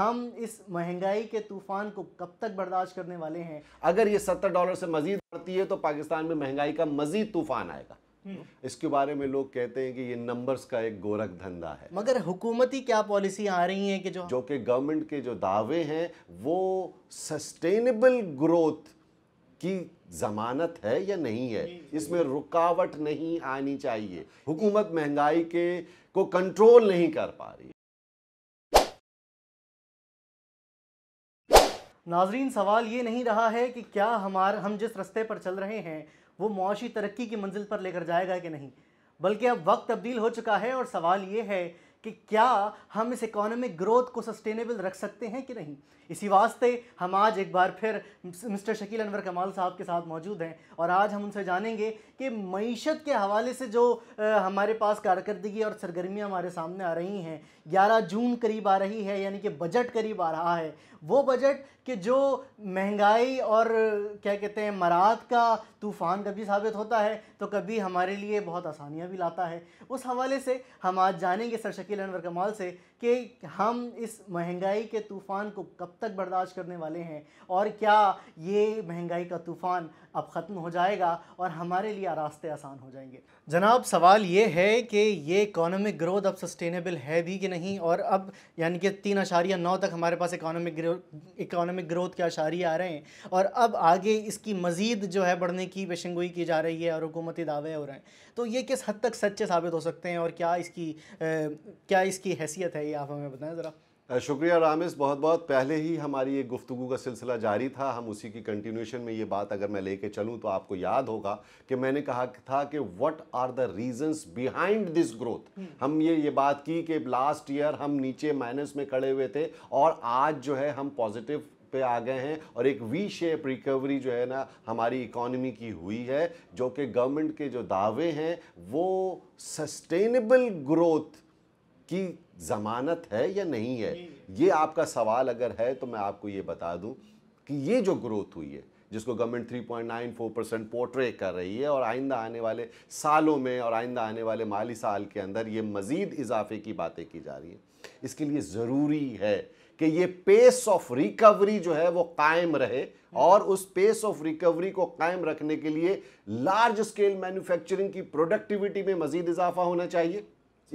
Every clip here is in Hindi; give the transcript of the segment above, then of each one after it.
हम इस महंगाई के तूफान को कब तक बर्दाश्त करने वाले हैं अगर ये सत्तर डॉलर से मजीद बढ़ती है तो पाकिस्तान में महंगाई का मजीद तूफान आएगा हम्म। इसके बारे में लोग कहते हैं कि ये नंबर्स का एक गोरख धंधा है मगर हुकूमती क्या पॉलिसी आ रही है कि जो जो कि गवर्नमेंट के जो दावे हैं वो सस्टेनेबल ग्रोथ की जमानत है या नहीं है इसमें रुकावट नहीं आनी चाहिए हुकूमत महंगाई के को कंट्रोल नहीं कर पा रही नाजरीन सवाल ये नहीं रहा है कि क्या हमार हम जिस रस्ते पर चल रहे हैं वो मुआशी तरक्की की मंजिल पर लेकर जाएगा कि नहीं बल्कि अब वक्त तब्दील हो चुका है और सवाल ये है कि क्या हम इस इकोनॉमिक ग्रोथ को सस्टेनेबल रख सकते हैं कि नहीं इसी वास्ते हम आज एक बार फिर मिस्टर शकील अनवर कमाल साहब के साथ मौजूद हैं और आज हम उनसे जानेंगे कि मीशत के हवाले से जो हमारे पास कारकर्दगी और सरगर्मियाँ हमारे सामने आ रही हैं ग्यारह जून करीब आ रही है यानी कि बजट करीब आ रहा है वो बजट कि जो महंगाई और क्या कहते हैं मरात का तूफ़ान कभी साबित होता है तो कभी हमारे लिए बहुत आसानियाँ भी लाता है उस हवाले से हम आज जानेंगे सर शकील अनवर कमाल से कि हम इस महंगाई के तूफ़ान को कब तक बर्दाश्त करने वाले हैं और क्या ये महंगाई का तूफ़ान अब ख़त्म हो जाएगा और हमारे लिए रास्ते आसान हो जाएंगे जनाब सवाल ये है कि ये इकोनॉमिक ग्रोथ अब सस्टेनेबल है भी कि नहीं और अब यानी कि तीन अशारिया नौ तक हमारे पास इकोनॉमिक ग्रोथ इकोनॉमिक ग्रोथ के अशारे आ रहे हैं और अब आगे इसकी मज़ीद जो है बढ़ने की पेशनगोई की जा रही है और हुकूमती दावे हो रहे हैं तो ये किस हद तक सच्चे साबित हो सकते हैं और क्या इसकी आ, क्या इसकी हैसियत है ये आप हमें बताएँ ज़रा शुक्रिया रामिस बहुत बहुत पहले ही हमारी ये गुफ्तु का सिलसिला जारी था हम उसी की कंटिन्यूशन में ये बात अगर मैं लेके चलूँ तो आपको याद होगा कि मैंने कहा था कि what are the reasons behind this growth हम ये ये बात की कि लास्ट ईयर हम नीचे माइनस में खड़े हुए थे और आज जो है हम पॉजिटिव पे आ गए हैं और एक वी शेप रिकवरी जो है ना हमारी इकोनॉमी की हुई है जो कि गवर्नमेंट के जो दावे हैं वो सस्टेनेबल ग्रोथ की ज़मानत है या नहीं है ये आपका सवाल अगर है तो मैं आपको ये बता दूं कि ये जो ग्रोथ हुई है जिसको गवर्नमेंट 3.94 परसेंट पोर्ट्रे कर रही है और आइंदा आने वाले सालों में और आइंदा आने वाले माली साल के अंदर ये मज़ीद इजाफे की बातें की जा रही हैं इसके लिए ज़रूरी है कि ये पेस ऑफ रिकवरी जो है वो कायम रहे और उस पेस ऑफ रिकवरी को कायम रखने के लिए लार्ज स्केल मैन्युफैक्चरिंग की प्रोडक्टिविटी में मज़ीद इजाफा होना चाहिए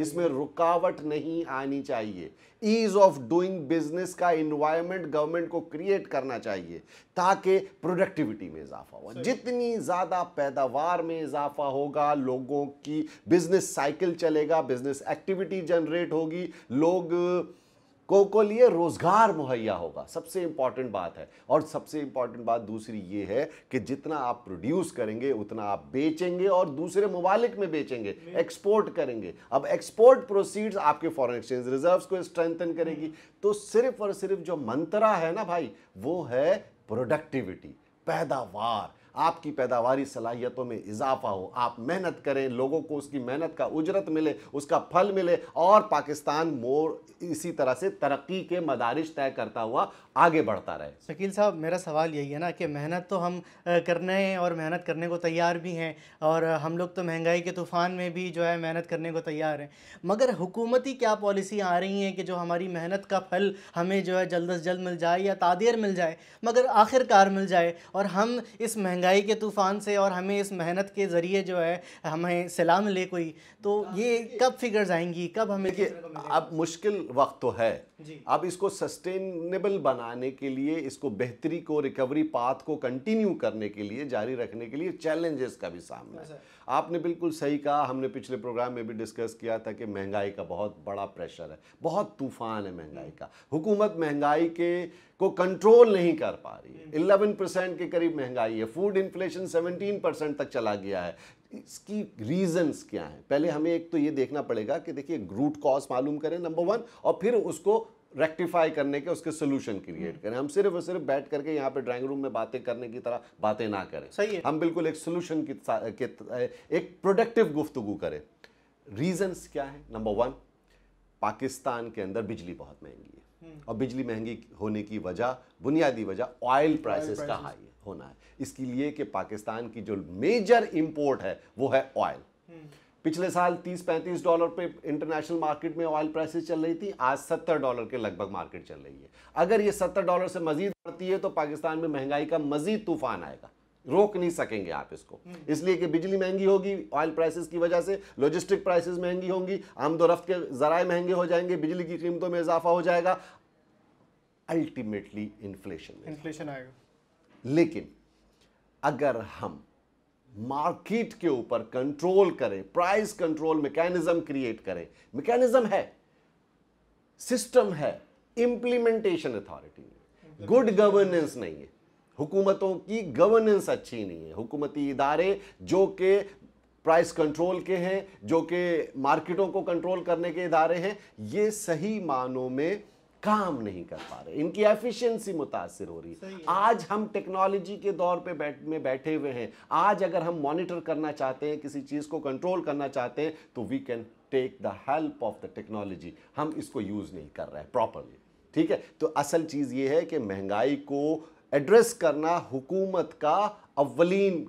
इसमें रुकावट नहीं आनी चाहिए ईज ऑफ डूइंग बिजनेस का इन्वायरमेंट गवर्नमेंट को क्रिएट करना चाहिए ताकि प्रोडक्टिविटी में इजाफा हो जितनी ज़्यादा पैदावार में इजाफा होगा लोगों की बिजनेस साइकिल चलेगा बिजनेस एक्टिविटी जनरेट होगी लोग को को लिए रोज़गार मुहैया होगा सबसे इंपॉर्टेंट बात है और सबसे इंपॉर्टेंट बात दूसरी ये है कि जितना आप प्रोड्यूस करेंगे उतना आप बेचेंगे और दूसरे ममालिक में बेचेंगे एक्सपोर्ट करेंगे अब एक्सपोर्ट प्रोसीड्स आपके फॉरेन एक्सचेंज रिजर्व्स को स्ट्रेंथन करेगी तो सिर्फ और सिर्फ जो मंत्रा है ना भाई वो है प्रोडक्टिविटी पैदावार आपकी पैदावारी सलाहियतों में इजाफा हो आप मेहनत करें लोगों को उसकी मेहनत का उजरत मिले उसका फल मिले और पाकिस्तान मोर इसी तरह से तरक्की के मदारिश तय करता हुआ आगे बढ़ता रहे शकील साहब मेरा सवाल यही है ना कि मेहनत तो हम करने और मेहनत करने को तैयार भी हैं और हम लोग तो महंगाई के तूफ़ान में भी जो है मेहनत करने को तैयार हैं मगर हुकूमती क्या पॉलिसी आ रही हैं कि जो हमारी मेहनत का फल हमें जो है जल्द अज जल्द मिल जाए या तादेर मिल जाए मगर आखिरकार मिल जाए और हम इस महंगाई महंगाई के तूफ़ान से और हमें इस मेहनत के ज़रिए जो है हमें सलाह मिले कोई तो हाँ, ये कब फिगर्स आएंगी कब हमें देखिए अब मुश्किल वक्त तो है अब इसको सस्टेनेबल बनाने के लिए इसको बेहतरी को रिकवरी पाथ को कंटिन्यू करने के लिए जारी रखने के लिए चैलेंजेस का भी सामना है आपने बिल्कुल सही कहा हमने पिछले प्रोग्राम में भी डिस्कस किया था कि महंगाई का बहुत बड़ा प्रेशर है बहुत तूफान है महंगाई का हुकूमत महंगाई के को कंट्रोल नहीं कर पा रही है इलेवन परसेंट के करीब महंगाई है फूड इन्फ्लेशन सेवनटीन परसेंट तक चला गया है इसकी रीजंस क्या हैं पहले हमें एक तो ये देखना पड़ेगा कि देखिए रूट कॉज मालूम करें नंबर वन और फिर उसको रेक्टिफाई करने के उसके सोल्यूशन क्रिएट करें हम सिर्फ और सिर्फ बैठ करके यहाँ पे ड्राइंग रूम में बातें करने की तरह बातें ना करें सही है हम बिल्कुल एक सोल्यूशन की के, एक प्रोडक्टिव गुफ्तगु करें रीजंस क्या है नंबर वन पाकिस्तान के अंदर बिजली बहुत महंगी और बिजली महंगी होने की वजह बुनियादी वजह ऑयल प्राइसेस का हाई होना है इसके लिए कि पाकिस्तान की जो मेजर इंपोर्ट है वो है ऑयल पिछले साल 30-35 डॉलर पे इंटरनेशनल मार्केट में ऑयल प्राइसेस चल रही थी आज 70 डॉलर के लगभग मार्केट चल रही है अगर ये 70 डॉलर से मजीद बढ़ती है तो पाकिस्तान में महंगाई का मजीद तूफान आएगा रोक नहीं सकेंगे आप इसको इसलिए कि बिजली महंगी होगी ऑयल प्राइसेस की वजह से लॉजिस्टिक प्राइसेस महंगी होंगी आमदोरफ्त के ज़राए महंगे हो जाएंगे बिजली की कीमतों में इजाफा हो जाएगा अल्टीमेटली इन्फ्लेशन इन्फ्लेशन आएगा लेकिन अगर हम मार्केट के ऊपर कंट्रोल करें प्राइस कंट्रोल मैकेनिज्म क्रिएट करें मैकेनिज्म है सिस्टम है इंप्लीमेंटेशन अथॉरिटी गुड गवर्नेंस नहीं है हुकूमतों की गवर्नेंस अच्छी नहीं है हुकूमती इदारे जो कि प्राइस कंट्रोल के हैं जो कि मार्केटों को कंट्रोल करने के इदारे हैं ये सही मानों में काम नहीं कर पा रहे इनकी एफिशिएंसी मुतासर हो रही है आज हम टेक्नोलॉजी के दौर पे बैठ में बैठे हुए हैं आज अगर हम मॉनिटर करना चाहते हैं किसी चीज़ को कंट्रोल करना चाहते हैं तो we can take the help of the technology हम इसको यूज़ नहीं कर रहे हैं प्रॉपरली ठीक है तो असल चीज़ ये है कि महंगाई को एड्रेस करना हुकूमत का अवलिन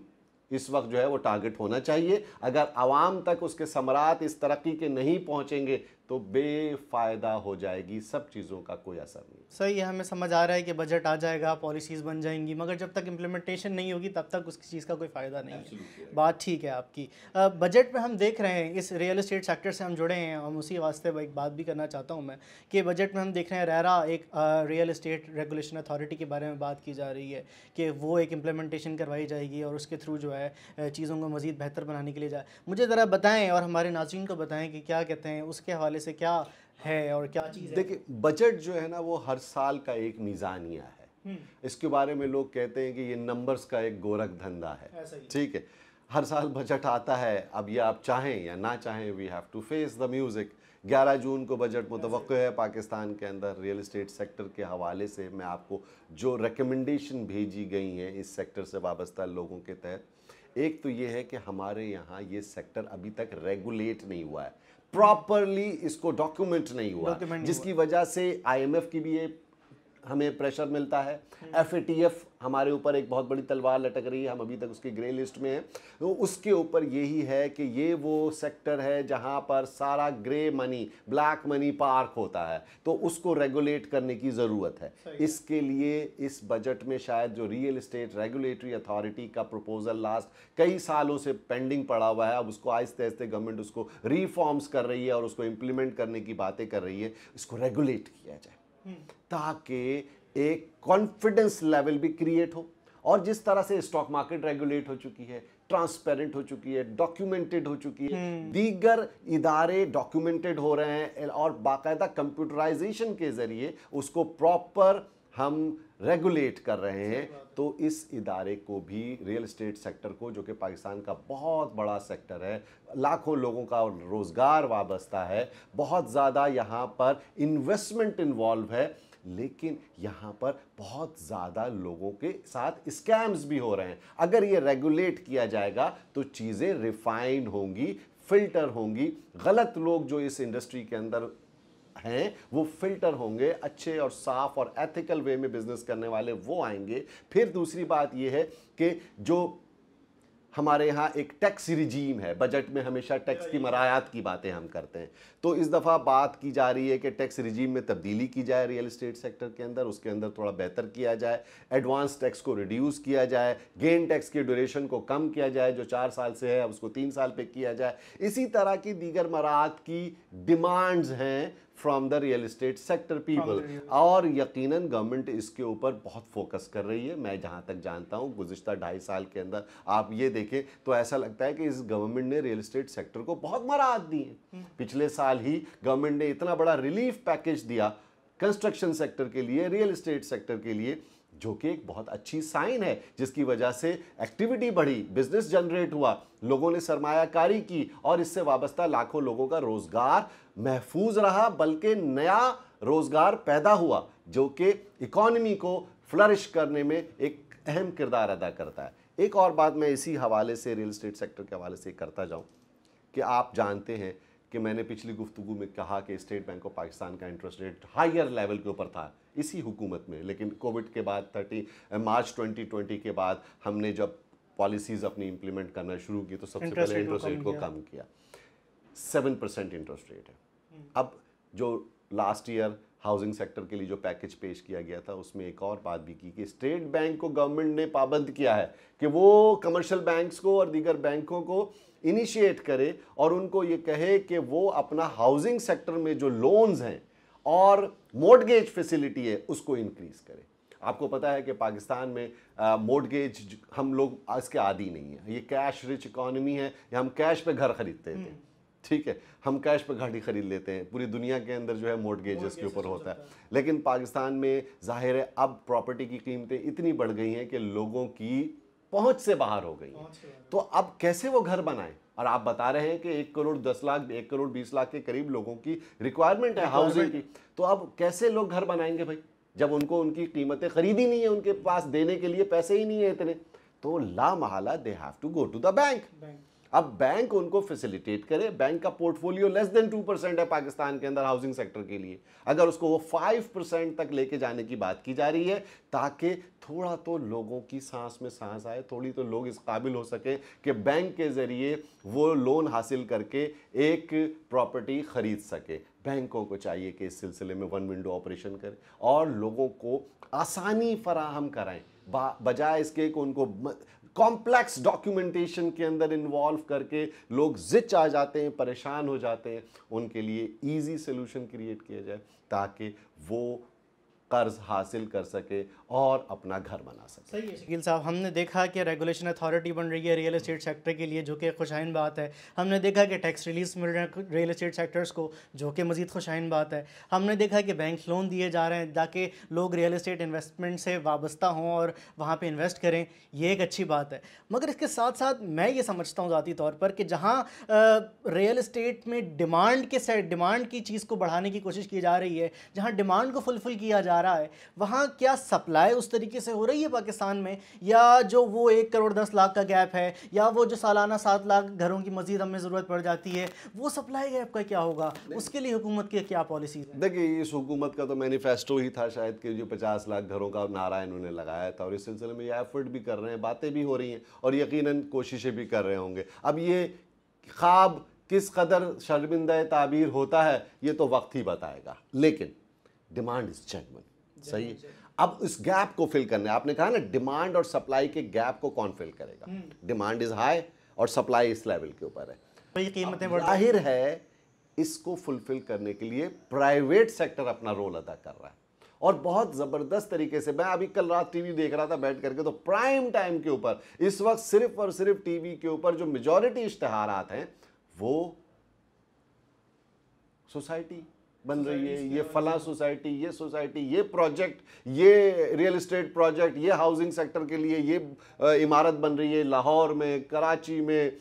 इस वक्त जो है वो टारगेट होना चाहिए अगर आवाम तक उसके समरात इस तरक्की के नहीं पहुंचेंगे तो बेफायदा हो जाएगी सब चीज़ों का कोई असर नहीं सही है हमें समझ आ रहा है कि बजट आ जाएगा पॉलिसीज़ बन जाएंगी मगर जब तक इम्प्लीमेंटेशन नहीं होगी तब तक उस चीज़ का कोई फ़ायदा नहीं है बात ठीक है आपकी बजट में हम देख रहे हैं इस रियल इस्टेट सेक्टर से हम जुड़े हैं हम उसी वास्ते एक बात भी करना चाहता हूँ मैं कि बजट में हम देख रहे हैं रेरा एक रियल इस्टेट रेगुलेशन अथॉरिटी के बारे में बात की जा रही है कि वो एक इम्प्लीमेंटेशन करवाई जाएगी और उसके थ्रू जो है चीज़ों को मज़ीद बेहतर बनाने के लिए जाए मुझे ज़रा बताएँ और हमारे नाजीन को बताएँ कि क्या कहते हैं उसके हवाले हवाले से क्या है और क्या चीज़ देखिए बजट जो है ना वो हर साल का एक मीज़ानिया है हम्म। इसके बारे में लोग कहते हैं कि ये नंबर्स का एक गोरख धंधा है ठीक है हर साल बजट आता है अब ये आप चाहें या ना चाहें we have to face the music 11 जून को बजट मुतव है पाकिस्तान के अंदर रियल इस्टेट सेक्टर के हवाले से मैं आपको जो रिकमेंडेशन भेजी गई हैं इस सेक्टर से वाबस्ता लोगों के तहत एक तो ये है कि हमारे यहाँ ये सेक्टर अभी तक रेगुलेट नहीं हुआ है प्रॉपरली इसको डॉक्यूमेंट नहीं हुआ जिसकी वजह से आईएमएफ की भी ये हमें प्रेशर मिलता है एफ हम्म। हमारे ऊपर एक बहुत बड़ी तलवार लटक रही है हम अभी तक उसकी ग्रे लिस्ट में हैं तो उसके ऊपर यही है कि ये वो सेक्टर है जहां पर सारा grey money black money park होता है तो उसको रेगुलेट करने की ज़रूरत है इसके लिए इस बजट में शायद जो रियल इस्टेट रेगुलेटरी अथॉरिटी का प्रपोजल लास्ट कई सालों से पेंडिंग पड़ा हुआ है अब उसको आहिस्ते आहिस्ते गवर्नमेंट उसको रिफॉर्म्स कर रही है और उसको इम्प्लीमेंट करने की बातें कर रही है इसको रेगुलेट किया जाए ताकि एक कॉन्फिडेंस लेवल भी क्रिएट हो और जिस तरह से स्टॉक मार्केट रेगुलेट हो चुकी है ट्रांसपेरेंट हो चुकी है डॉक्यूमेंटेड हो चुकी है हम्म। दीगर इदारे डॉक्यूमेंटेड हो रहे हैं और बाकायदा कंप्यूटराइजेशन के जरिए उसको प्रॉपर हम रेगुलेट कर रहे हैं तो इस इदारे को भी रियल इस्टेट सेक्टर को जो कि पाकिस्तान का बहुत बड़ा सेक्टर है लाखों लोगों का रोज़गार वाबस्ता है बहुत ज़्यादा यहाँ पर इन्वेस्टमेंट इन्वॉल्व है लेकिन यहाँ पर बहुत ज़्यादा लोगों के साथ स्कैम्स भी हो रहे हैं अगर ये रेगुलेट किया जाएगा तो चीज़ें रिफाइंड होंगी फिल्टर होंगी गलत लोग जो इस इंडस्ट्री के अंदर हैं वो फिल्टर होंगे अच्छे और साफ और एथिकल वे में बिजनेस करने वाले वो आएंगे फिर दूसरी बात ये है कि जो हमारे यहाँ एक टैक्स रिजीम है बजट में हमेशा टैक्स की मरायात की बातें हम करते हैं तो इस दफ़ा बात की जा रही है कि टैक्स रिजीम में तब्दीली की जाए रियल इस्टेट सेक्टर के अंदर उसके अंदर थोड़ा बेहतर किया जाए एडवांस टैक्स को रिड्यूस किया जाए गेन टैक्स के ड्यूरेशन को कम किया जाए जो चार साल से है उसको तीन साल पर किया जाए इसी तरह की दीगर मरात की डिमांड्स हैं from the real estate sector people और यकीनन गवर्नमेंट इसके ऊपर बहुत फोकस कर रही है मैं जहाँ तक जानता हूँ गुजशत ढाई साल के अंदर आप ये देखें तो ऐसा लगता है कि इस गवर्नमेंट ने रियल इस्टेट सेक्टर को बहुत मराहत दी है हम्म। पिछले साल ही गवर्नमेंट ने इतना बड़ा रिलीफ पैकेज दिया कंस्ट्रक्शन सेक्टर के लिए रियल इस्टेट सेक्टर के लिए जो कि एक बहुत अच्छी साइन है जिसकी वजह से एक्टिविटी बढ़ी बिजनेस जनरेट हुआ लोगों ने सरमायाकारी की और इससे वाबस्ता लाखों लोगों का रोजगार महफूज रहा बल्कि नया रोजगार पैदा हुआ जो कि इकोनमी को फ्लरिश करने में एक अहम किरदार अदा करता है एक और बात मैं इसी हवाले से रियल इस्टेट सेक्टर के हवाले से करता जाऊं कि आप जानते हैं कि मैंने पिछली गुफ्तु में कहा कि स्टेट बैंक ऑफ पाकिस्तान का इंटरेस्ट रेट हायर लेवल के ऊपर था इसी हुकूमत में लेकिन कोविड के बाद थर्टी मार्च 2020 के बाद हमने जब पॉलिसीज़ अपनी इम्प्लीमेंट करना शुरू की तो सबसे पहले इंटरेस्ट रेट को कम किया सेवन परसेंट इंटरेस्ट रेट है हम्म। अब जो लास्ट ईयर हाउसिंग सेक्टर के लिए जो पैकेज पेश किया गया था उसमें एक और बात भी की कि स्टेट बैंक को गवर्नमेंट ने पाबंद किया है कि वो कमर्शियल बैंक्स को और दीगर बैंकों को इनिशिएट करे और उनको ये कहे कि वो अपना हाउसिंग सेक्टर में जो लोन्स हैं और मोडगेज फैसिलिटी है उसको इंक्रीज़ करे आपको पता है कि पाकिस्तान में मोडगेज हम लोग इसके आदि नहीं है ये कैश रिच इकॉनमी है या हम कैश पे घर खरीदते थे हम्म। ठीक है हम कैश पर ही खरीद लेते हैं पूरी दुनिया के अंदर जो है मोडगेज़ के ऊपर होता है लेकिन पाकिस्तान में जाहिर है अब प्रॉपर्टी की कीमतें इतनी बढ़ गई हैं कि लोगों की पहुंच से बाहर हो गई है तो अब कैसे वो घर बनाए और आप बता रहे हैं कि एक करोड़ दस लाख एक करोड़ बीस लाख के करीब लोगों की रिक्वायरमेंट है हाउसिंग की तो अब कैसे लोग घर बनाएंगे भाई जब उनको उनकी कीमतें खरीदी नहीं है उनके पास देने के लिए पैसे ही नहीं है इतने तो ला महाला they have to go to the bank अब बैंक उनको फैसिलिटेट करे बैंक का portfolio less than two percent है पाकिस्तान के अंदर हाउसिंग सेक्टर के लिए अगर उसको वो फाइव परसेंट तक लेके जाने की बात की जा रही है ताकि थोड़ा तो लोगों की सांस में सांस आए थोड़ी तो लोग इस काबिल हो सके कि बैंक के ज़रिए वो लोन हासिल करके एक प्रॉपर्टी ख़रीद सके बैंकों को चाहिए कि इस सिलसिले में वन विंडो ऑपरेशन करें और लोगों को आसानी फराहम कराएं बजाय इसके कि उनको कॉम्प्लेक्स डॉक्यूमेंटेशन के अंदर इन्वॉल्व करके लोग जिच आ जाते हैं परेशान हो जाते हैं उनके लिए ईजी सोल्यूशन क्रिएट किया जाए ताकि वो कर्ज हासिल कर सके और अपना घर बना सकें सही है शकील साहब हमने देखा कि रेगुलेशन अथॉरिटी बन रही है रियल इस्टेट सेक्टर के लिए जो कि खुशाइन बात है हमने देखा कि टैक्स रिलीज मिल रहे हैं रियल इस्टेट सेक्टर्स को जो कि मजीद खुशाइन बात है हमने देखा कि बैंक लोन दिए जा रहे हैं ताकि लोग रियल इस्टेट इन्वेस्टमेंट से वाबस्ता हों और वहाँ पर इन्वेस्ट करें ये एक अच्छी बात है मगर इसके साथ साथ मैं ये समझता हूँ ज़ाती तौर पर कि जहाँ रियल इस्टेट में डिमांड के सेट डिमांड की चीज़ को बढ़ाने की कोशिश की जा रही है जहाँ डिमांड को फुलफ़िल किया जा रहा है वहाँ क्या सप्लाई सप्लाई उस तरीके से हो रही है पाकिस्तान में या जो वो एक करोड़ दस लाख का गैप है या वो जो सालाना सात लाख घरों की मजीद हमें ज़रूरत पड़ जाती है वो सप्लाई गैप का क्या होगा उसके लिए हुकूमत की क्या पॉलिसी देखिए इस हुकूमत का तो मैनिफेस्टो ही था शायद कि जो पचास लाख घरों का नारा इन्होंने लगाया था और इस सिलसिले में ये एफर्ट भी कर रहे हैं बातें भी हो रही हैं और यकीन कोशिशें भी कर रहे होंगे अब ये ख्वाब किस कदर शर्मिंदा ताबीर होता है ये तो वक्त ही बताएगा लेकिन डिमांड इज़ जेनवन सही अब इस गैप को फिल करना है आपने कहा ना डिमांड और सप्लाई के गैप को कौन फिल करेगा डिमांड इज हाई और सप्लाई इस लेवल के ऊपर है तो जाहिर है इसको फुलफिल करने के लिए प्राइवेट सेक्टर अपना रोल अदा कर रहा है और बहुत ज़बरदस्त तरीके से मैं अभी कल रात टीवी देख रहा था बैठ करके तो प्राइम टाइम के ऊपर इस वक्त सिर्फ और सिर्फ टीवी के ऊपर जो मेजॉरिटी इश्तेहार हैं वो सोसाइटी बन रही है ये फला सोसाइटी ये सोसाइटी ये प्रोजेक्ट ये रियल इस्टेट प्रोजेक्ट ये हाउसिंग सेक्टर के लिए ये इमारत बन रही है लाहौर में कराची में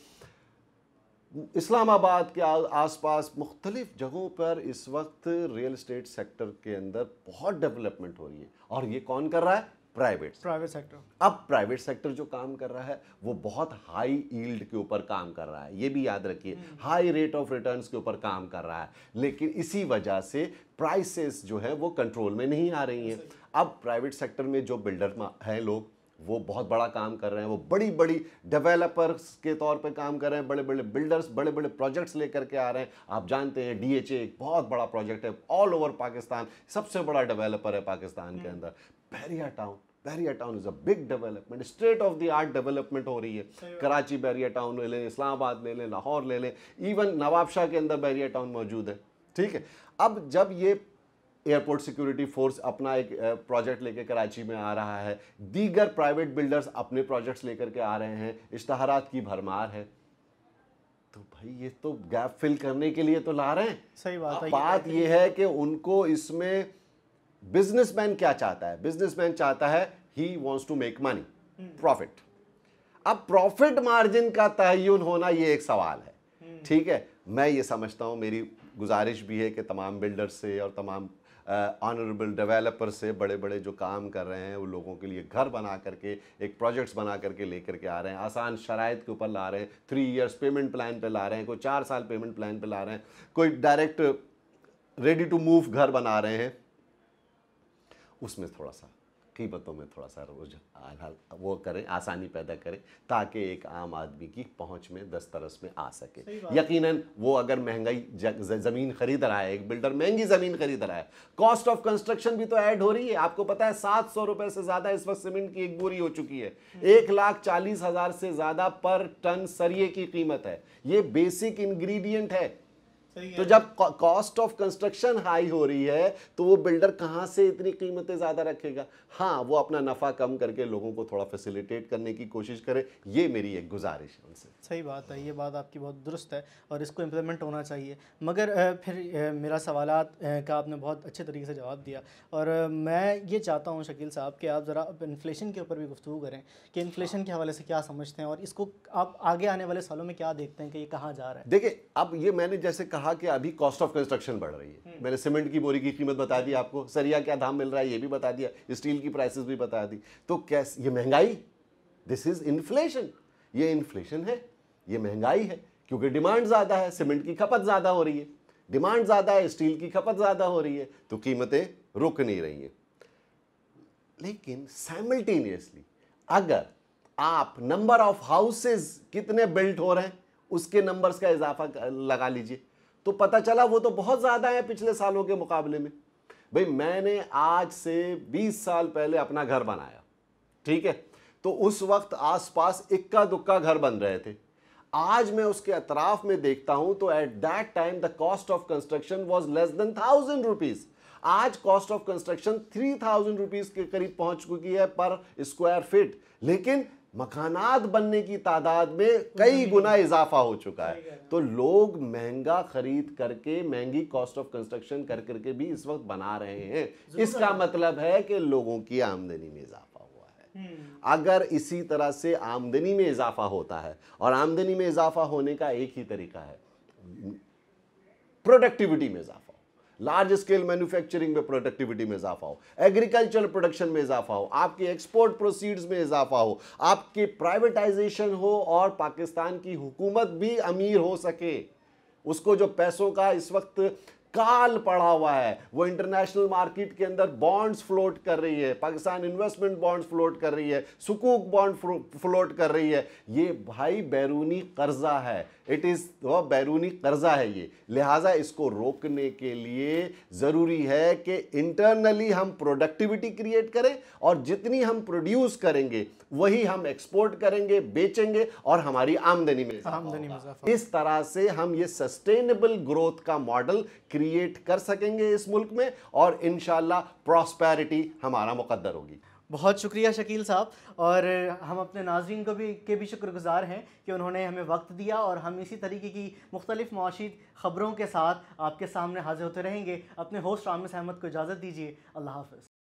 इस्लामाबाद के आसपास मुख्तलिफ जगहों पर इस वक्त रियल इस्टेट सेक्टर के अंदर बहुत डेवलपमेंट हो रही है और ये कौन कर रहा है प्राइवेट प्राइवेट सेक्टर अब प्राइवेट सेक्टर जो काम कर रहा है वो बहुत हाई ईल्ड के ऊपर काम कर रहा है ये भी याद रखिए हाई रेट ऑफ रिटर्न के ऊपर काम कर रहा है लेकिन इसी वजह से प्राइसेस जो है वो कंट्रोल में नहीं आ रही हैं अब प्राइवेट सेक्टर में जो बिल्डर हैं लोग वो बहुत बड़ा काम कर रहे हैं वो बड़ी बड़ी डेवलपर्स के तौर पे काम कर रहे हैं बड़े बड़े बिल्डर्स बड़े बड़े प्रोजेक्ट्स लेकर के आ रहे हैं आप जानते हैं डीएचए एक बहुत बड़ा प्रोजेक्ट है ऑल ओवर पाकिस्तान सबसे बड़ा डेवलपर है पाकिस्तान के हम्म। अंदर Bahria town Bahria town is a big development state of the art development हो रही है कराची बैरिया टाउन ले लें इस्लामाबाद ले लें लाहौर ले लें इवन नवाबशाह के अंदर बैरिया टाउन मौजूद है ठीक है अब जब ये एयरपोर्ट सिक्योरिटी फोर्स अपना एक प्रोजेक्ट लेकर कराची में आ रहा है दीगर प्राइवेट बिल्डर्स अपने प्रोजेक्ट्स लेकर के आ रहे हैं इश्तहारात की भरमार है तो भाई ये तो गैप फिल करने के लिए तो ला रहे हैं सही बात है बात ये है कि उनको इसमें बिजनेसमैन क्या चाहता है बिजनेसमैन चाहता है he wants to make money profit अब प्रॉफिट मार्जिन का तयन होना ये एक सवाल है ठीक है मैं ये समझता हूँ मेरी गुजारिश भी है कि तमाम बिल्डर से और तमाम ऑनरेबल uh, डेवलपर से बड़े बड़े जो काम कर रहे हैं वो लोगों के लिए घर बना करके एक प्रोजेक्ट्स बना करके लेकर के आ रहे हैं आसान शराइत के ऊपर ला रहे हैं थ्री इयर्स पेमेंट प्लान पे ला रहे हैं कोई चार साल पेमेंट प्लान पे ला रहे हैं कोई डायरेक्ट रेडी टू मूव घर बना रहे हैं उसमें थोड़ा सा कीमतों में थोड़ा सा रोज वो करें आसानी पैदा करें ताकि एक आम आदमी की पहुंच में दस्तरस में आ सके यकीनन वो अगर महंगाई ज़मीन खरीद रहा है एक बिल्डर महंगी ज़मीन खरीद रहा है कॉस्ट ऑफ कंस्ट्रक्शन भी तो ऐड हो रही है आपको पता है सात सौ रुपये से ज़्यादा इस वक्त सीमेंट की एक बोरी हो चुकी है हम्म। एक लाख चालीस हज़ार से ज़्यादा पर टन सरिए की कीमत है ये बेसिक इन्ग्रीडियंट है तो जब कॉस्ट ऑफ कंस्ट्रक्शन हाई हो रही है तो वो बिल्डर कहाँ से इतनी कीमतें ज़्यादा रखेगा हाँ वो अपना नफ़ा कम करके लोगों को थोड़ा फैसिलिटेट करने की कोशिश करे ये मेरी एक गुजारिश है उनसे सही बात है ये बात आपकी बहुत दुरुस्त है और इसको इम्प्लीमेंट होना चाहिए मगर फिर मेरा सवाल का आपने बहुत अच्छे तरीके से जवाब दिया और मैं ये चाहता हूँ शकील साहब कि आप ज़रा इन्फ्लेशन के ऊपर भी गुफ्तु करें कि इन्फ्लेशन के हवाले से क्या समझते हैं और इसको आप आगे आने वाले सालों में क्या देखते हैं कि ये कहाँ जा रहा है देखिए अब ये मैंने जैसे कहा कहा कि अभी कॉस्ट ऑफ कंस्ट्रक्शन बढ़ रही है हम्म। मैंने सीमेंट की बोरी की कीमत बता दी आपको सरिया क्या दाम मिल रहा है ये भी बता दिया स्टील की प्राइसेस भी बता दी तो कैसे ये महंगाई दिस इज़ इन्फ्लेशन ये इन्फ्लेशन है ये महंगाई है क्योंकि डिमांड ज़्यादा है सीमेंट की खपत ज़्यादा हो रही है डिमांड ज़्यादा है स्टील की खपत ज़्यादा हो रही है तो कीमतें रुक नहीं रही हैं लेकिन साइमल्टेनियसली अगर आप नंबर ऑफ हाउसेज कितने बिल्ट हो रहे हैं उसके नंबर्स का इजाफा लगा लीजिए तो पता चला वो तो बहुत ज़्यादा है पिछले सालों के मुकाबले में भाई मैंने आज से 20 साल पहले अपना घर बनाया ठीक है तो उस वक्त आसपास इक्का दुक्का घर बन रहे थे आज मैं उसके अतराफ में देखता हूं तो at that time the cost of construction was less than thousand rupees आज cost of construction three thousand rupees के करीब पहुंच चुकी है पर स्क्वायर फिट लेकिन मकानात बनने की तादाद में कई गुना इजाफा हो चुका है तो लोग महंगा खरीद करके महंगी कॉस्ट ऑफ कंस्ट्रक्शन कर करके भी इस वक्त बना रहे हैं इसका मतलब है कि लोगों की आमदनी में इजाफा हुआ है हम्म। अगर इसी तरह से आमदनी में इजाफा होता है और आमदनी में इजाफा होने का एक ही तरीका है प्रोडक्टिविटी में इजाफा लार्ज स्केल मैन्युफैक्चरिंग में प्रोडक्टिविटी में इजाफा हो एग्रीकल्चर प्रोडक्शन में इजाफा हो आपके एक्सपोर्ट प्रोसीड्स में इजाफा हो आपके प्राइवेटाइजेशन हो और पाकिस्तान की हुकूमत भी अमीर हो सके उसको जो पैसों का इस वक्त काल पड़ा हुआ है वो इंटरनेशनल मार्केट के अंदर बॉन्ड्स फ्लोट कर रही है पाकिस्तान इन्वेस्टमेंट बॉन्ड्स फ्लोट कर रही है सुकूक बॉन्ड फ्लोट कर रही है ये भाई बैरूनी कर्जा है इट इज़ तो बैरूनी कर्जा है ये लिहाजा इसको रोकने के लिए ज़रूरी है कि इंटरनली हम प्रोडक्टिविटी क्रिएट करें और जितनी हम प्रोड्यूस करेंगे वही हम एक्सपोर्ट करेंगे बेचेंगे और हमारी आमदनी में आमदनी में इस तरह से हम ये सस्टेनेबल ग्रोथ का मॉडल क्रिएट कर सकेंगे इस मुल्क में और इन प्रॉस्पैरिटी हमारा मुकदर होगी बहुत शुक्रिया शकील साहब और हम अपने नाजरन को भी के भी शुक्रगुजार हैं कि उन्होंने हमें वक्त दिया और हम इसी तरीके की मुख्तलिफ मुआशी ख़बरों के साथ आपके सामने हाजिर होते रहेंगे अपने होस्ट आमिर अहमद को इजाज़त दीजिए अल्लाह हाफ